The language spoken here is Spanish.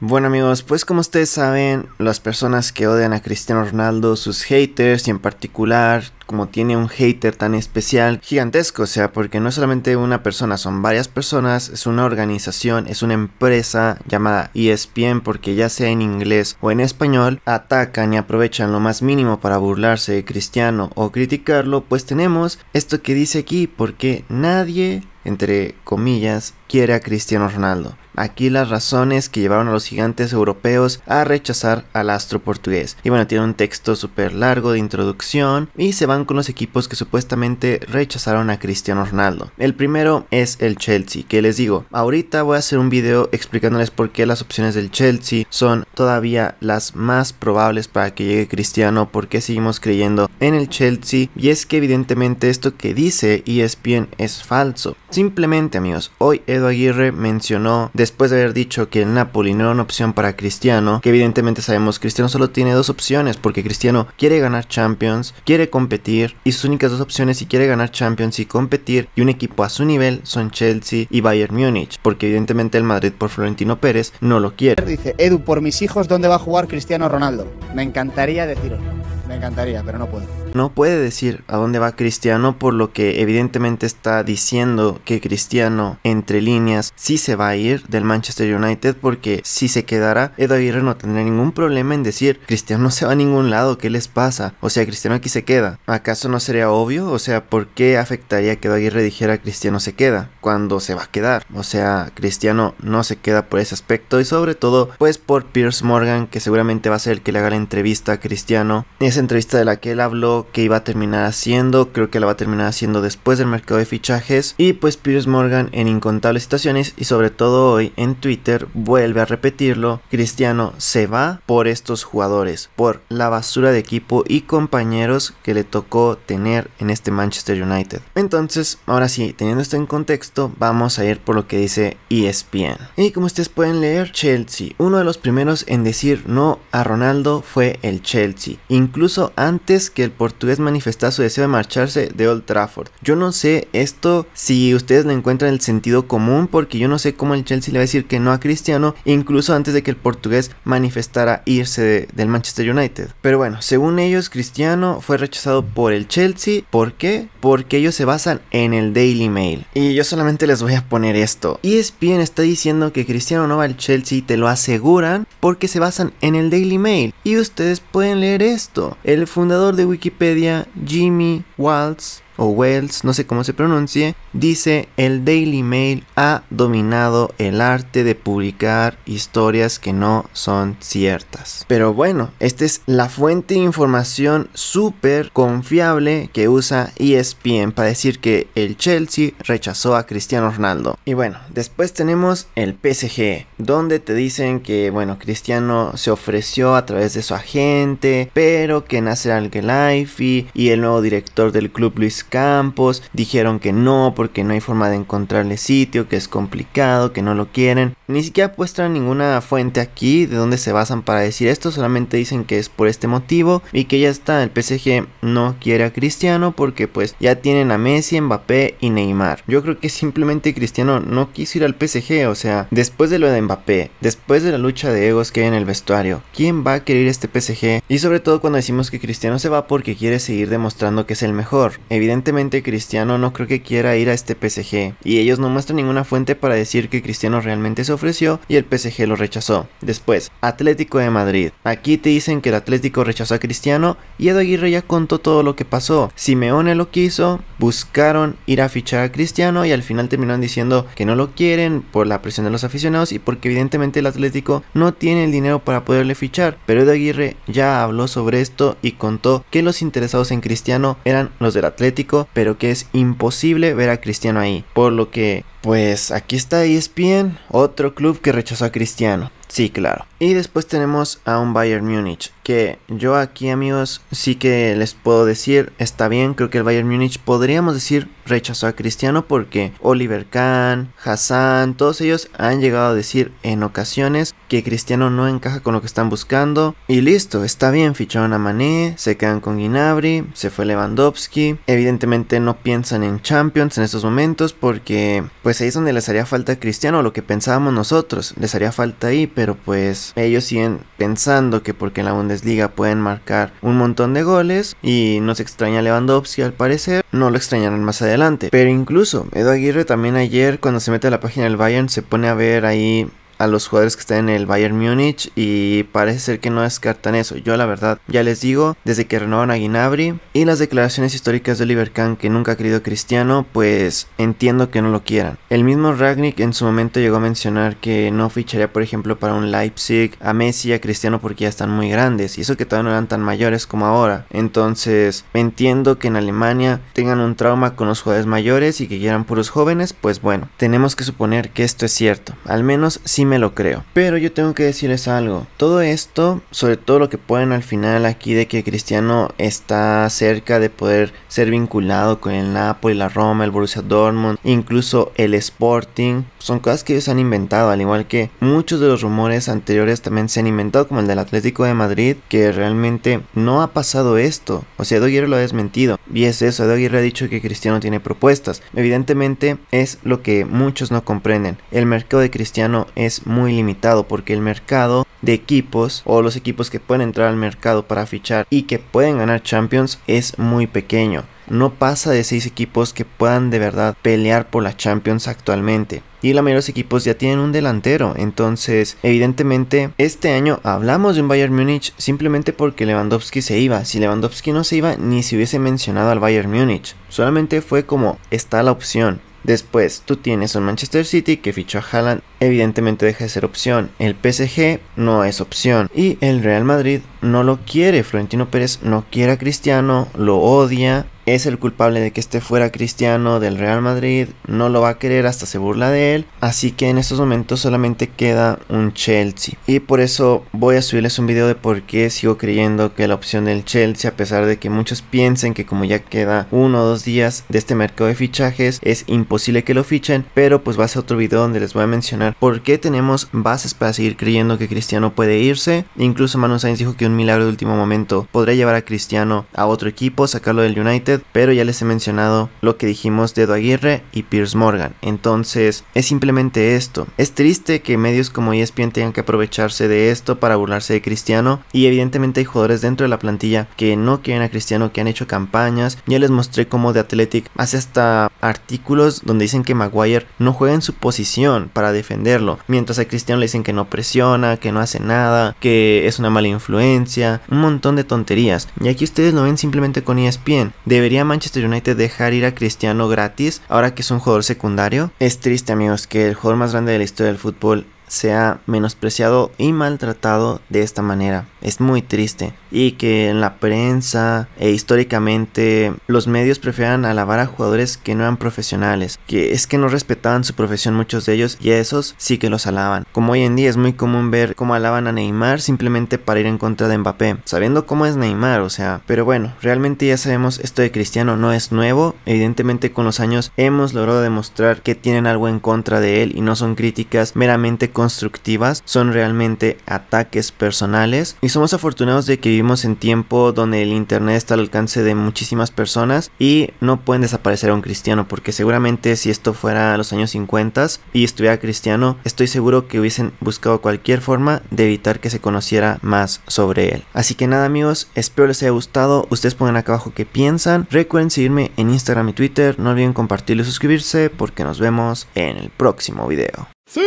Bueno amigos, pues como ustedes saben, las personas que odian a Cristiano Ronaldo, sus haters y en particular como tiene un hater tan especial, gigantesco, o sea, porque no es solamente una persona, son varias personas, es una organización, es una empresa llamada ESPN, porque ya sea en inglés o en español, atacan y aprovechan lo más mínimo para burlarse de Cristiano o criticarlo, pues tenemos esto que dice aquí, porque nadie entre comillas, quiere a Cristiano Ronaldo. Aquí las razones que llevaron a los gigantes europeos a rechazar al astro portugués. Y bueno, tiene un texto súper largo de introducción y se van con los equipos que supuestamente rechazaron a Cristiano Ronaldo. El primero es el Chelsea, que les digo, ahorita voy a hacer un video explicándoles por qué las opciones del Chelsea son todavía las más probables para que llegue Cristiano, por qué seguimos creyendo en el Chelsea, y es que evidentemente esto que dice ESPN es falso. Simplemente amigos, hoy Edu Aguirre mencionó, después de haber dicho que el Napoli no era una opción para Cristiano, que evidentemente sabemos Cristiano solo tiene dos opciones, porque Cristiano quiere ganar Champions, quiere competir, y sus únicas dos opciones si quiere ganar Champions y competir, y un equipo a su nivel son Chelsea y Bayern Múnich, porque evidentemente el Madrid por Florentino Pérez no lo quiere. Dice, Edu, por mis hijos, ¿dónde va a jugar Cristiano Ronaldo? Me encantaría deciros. me encantaría, pero no puedo. No puede decir a dónde va Cristiano por lo que evidentemente está diciendo que Cristiano entre líneas sí se va a ir del Manchester United porque si se quedara Edo Aguirre no tendría ningún problema en decir Cristiano no se va a ningún lado, ¿qué les pasa? O sea, Cristiano aquí se queda. ¿Acaso no sería obvio? O sea, ¿por qué afectaría que Edo Aguirre dijera Cristiano se queda cuando se va a quedar? O sea, Cristiano no se queda por ese aspecto y sobre todo pues por Pierce Morgan que seguramente va a ser el que le haga la entrevista a Cristiano. Esa entrevista de la que él habló que iba a terminar haciendo, creo que la va a terminar haciendo después del mercado de fichajes y pues Piers Morgan en incontables situaciones y sobre todo hoy en Twitter vuelve a repetirlo, Cristiano se va por estos jugadores, por la basura de equipo y compañeros que le tocó tener en este Manchester United. Entonces, ahora sí, teniendo esto en contexto, vamos a ir por lo que dice ESPN. Y como ustedes pueden leer, Chelsea, uno de los primeros en decir no a Ronaldo fue el Chelsea, incluso antes que el por portugués su deseo de marcharse de Old Trafford. Yo no sé esto si ustedes lo encuentran el sentido común, porque yo no sé cómo el Chelsea le va a decir que no a Cristiano, incluso antes de que el portugués manifestara irse del Manchester United. Pero bueno, según ellos, Cristiano fue rechazado por el Chelsea. ¿Por qué? Porque ellos se basan en el Daily Mail. Y yo solamente les voy a poner esto. y e ESPN está diciendo que Cristiano no va al Chelsea, te lo aseguran, porque se basan en el Daily Mail. Y ustedes pueden leer esto. El fundador de Wikipedia Jimmy Waltz, o Wells, no sé cómo se pronuncie, dice el Daily Mail ha dominado el arte de publicar historias que no son ciertas. Pero bueno, esta es la fuente de información súper confiable que usa ESPN para decir que el Chelsea rechazó a Cristiano Ronaldo. Y bueno, después tenemos el PSG, donde te dicen que bueno, Cristiano se ofreció a través de su agente, pero que nace Al-Khelaifi y el nuevo director del club Luis campos, dijeron que no porque no hay forma de encontrarle sitio, que es complicado, que no lo quieren. Ni siquiera muestran ninguna fuente aquí de dónde se basan para decir esto, solamente dicen que es por este motivo y que ya está, el PSG no quiere a Cristiano porque pues ya tienen a Messi, Mbappé y Neymar. Yo creo que simplemente Cristiano no quiso ir al PSG, o sea, después de lo de Mbappé, después de la lucha de egos que hay en el vestuario, ¿quién va a querer este PSG? Y sobre todo cuando decimos que Cristiano se va porque quiere seguir demostrando que es el mejor. Evidentemente Cristiano no creo que quiera ir a este PSG y ellos no muestran ninguna fuente para decir que Cristiano realmente se ofreció y el PSG lo rechazó. Después, Atlético de Madrid. Aquí te dicen que el Atlético rechazó a Cristiano y Edo Aguirre ya contó todo lo que pasó. Simeone lo quiso, buscaron ir a fichar a Cristiano y al final terminaron diciendo que no lo quieren por la presión de los aficionados y porque evidentemente el Atlético no tiene el dinero para poderle fichar. Pero Edo Aguirre ya habló sobre esto y contó que los interesados en Cristiano eran los del Atlético, pero que es imposible ver a Cristiano ahí. Por lo que pues aquí está ESPN, otro club que rechazó a Cristiano. Sí, claro. Y después tenemos a un Bayern Múnich que yo aquí amigos sí que les puedo decir, está bien, creo que el Bayern Múnich podríamos decir rechazó a Cristiano porque Oliver Kahn, Hassan, todos ellos han llegado a decir en ocasiones que Cristiano no encaja con lo que están buscando y listo, está bien, ficharon a Mané, se quedan con Gnabry, se fue Lewandowski, evidentemente no piensan en Champions en estos momentos porque pues ahí es donde les haría falta a Cristiano, lo que pensábamos nosotros, les haría falta ahí, pero pues ellos siguen pensando que porque en la Bundesliga Liga pueden marcar un montón de goles y no se extraña Lewandowski al parecer, no lo extrañarán más adelante. Pero incluso Edo Aguirre también ayer cuando se mete a la página del Bayern se pone a ver ahí a los jugadores que están en el Bayern Múnich y parece ser que no descartan eso. Yo la verdad, ya les digo, desde que renovaron a Gnabry y las declaraciones históricas de Oliver Kahn que nunca ha querido Cristiano, pues entiendo que no lo quieran. El mismo Ragnick en su momento llegó a mencionar que no ficharía por ejemplo para un Leipzig a Messi a Cristiano porque ya están muy grandes y eso que todavía no eran tan mayores como ahora. Entonces, entiendo que en Alemania tengan un trauma con los jugadores mayores y que quieran puros jóvenes, pues bueno, tenemos que suponer que esto es cierto. Al menos si me lo creo. Pero yo tengo que decirles algo. Todo esto, sobre todo lo que ponen al final aquí de que Cristiano está cerca de poder ser vinculado con el Napoli, la Roma, el Borussia Dortmund, incluso el Sporting, son cosas que ellos han inventado, al igual que muchos de los rumores anteriores también se han inventado, como el del Atlético de Madrid, que realmente no ha pasado esto. O sea, Edo lo ha desmentido. Y es eso, Edo ha dicho que Cristiano tiene propuestas. Evidentemente es lo que muchos no comprenden. El mercado de Cristiano es muy limitado porque el mercado de equipos o los equipos que pueden entrar al mercado para fichar y que pueden ganar Champions es muy pequeño. No pasa de seis equipos que puedan de verdad pelear por la Champions actualmente. Y la mayoría de los equipos ya tienen un delantero. Entonces, evidentemente, este año hablamos de un Bayern Múnich simplemente porque Lewandowski se iba. Si Lewandowski no se iba, ni se hubiese mencionado al Bayern munich Solamente fue como está la opción. Después, tú tienes un Manchester City que fichó a Haaland, evidentemente deja de ser opción. El PSG no es opción. Y el Real Madrid no lo quiere. Florentino Pérez no quiere a Cristiano, lo odia es el culpable de que este fuera Cristiano del Real Madrid, no lo va a querer hasta se burla de él, así que en estos momentos solamente queda un Chelsea. Y por eso voy a subirles un video de por qué sigo creyendo que la opción del Chelsea, a pesar de que muchos piensen que como ya queda uno o dos días de este mercado de fichajes, es imposible que lo fichen, pero pues va a ser otro video donde les voy a mencionar por qué tenemos bases para seguir creyendo que Cristiano puede irse. Incluso Manu Sainz dijo que un milagro de último momento podría llevar a Cristiano a otro equipo, sacarlo del United pero ya les he mencionado lo que dijimos de Edu Aguirre y Pierce Morgan. Entonces, es simplemente esto. Es triste que medios como ESPN tengan que aprovecharse de esto para burlarse de Cristiano y evidentemente hay jugadores dentro de la plantilla que no quieren a Cristiano, que han hecho campañas. Ya les mostré cómo The Athletic hace hasta artículos donde dicen que Maguire no juega en su posición para defenderlo, mientras a Cristiano le dicen que no presiona, que no hace nada, que es una mala influencia, un montón de tonterías. Y aquí ustedes lo ven simplemente con ESPN. Debe ¿Debería Manchester United dejar ir a Cristiano gratis ahora que es un jugador secundario? Es triste amigos que el jugador más grande de la historia del fútbol sea menospreciado y maltratado de esta manera. Es muy triste. Y que en la prensa e históricamente los medios prefieran alabar a jugadores que no eran profesionales, que es que no respetaban su profesión muchos de ellos y a esos sí que los alaban. Como hoy en día es muy común ver cómo alaban a Neymar simplemente para ir en contra de Mbappé, sabiendo cómo es Neymar, o sea, pero bueno, realmente ya sabemos esto de Cristiano no es nuevo, evidentemente con los años hemos logrado demostrar que tienen algo en contra de él y no son críticas meramente constructivas, son realmente ataques personales y somos afortunados de que vivimos en tiempo donde el Internet está al alcance de muchísimas personas y no pueden desaparecer a un cristiano porque seguramente si esto fuera a los años 50 y estuviera cristiano, estoy seguro que hubiesen buscado cualquier forma de evitar que se conociera más sobre él. Así que nada amigos, espero les haya gustado, ustedes pongan acá abajo qué piensan, recuerden seguirme en Instagram y Twitter, no olviden compartirlo y suscribirse porque nos vemos en el próximo video. ¡Sí!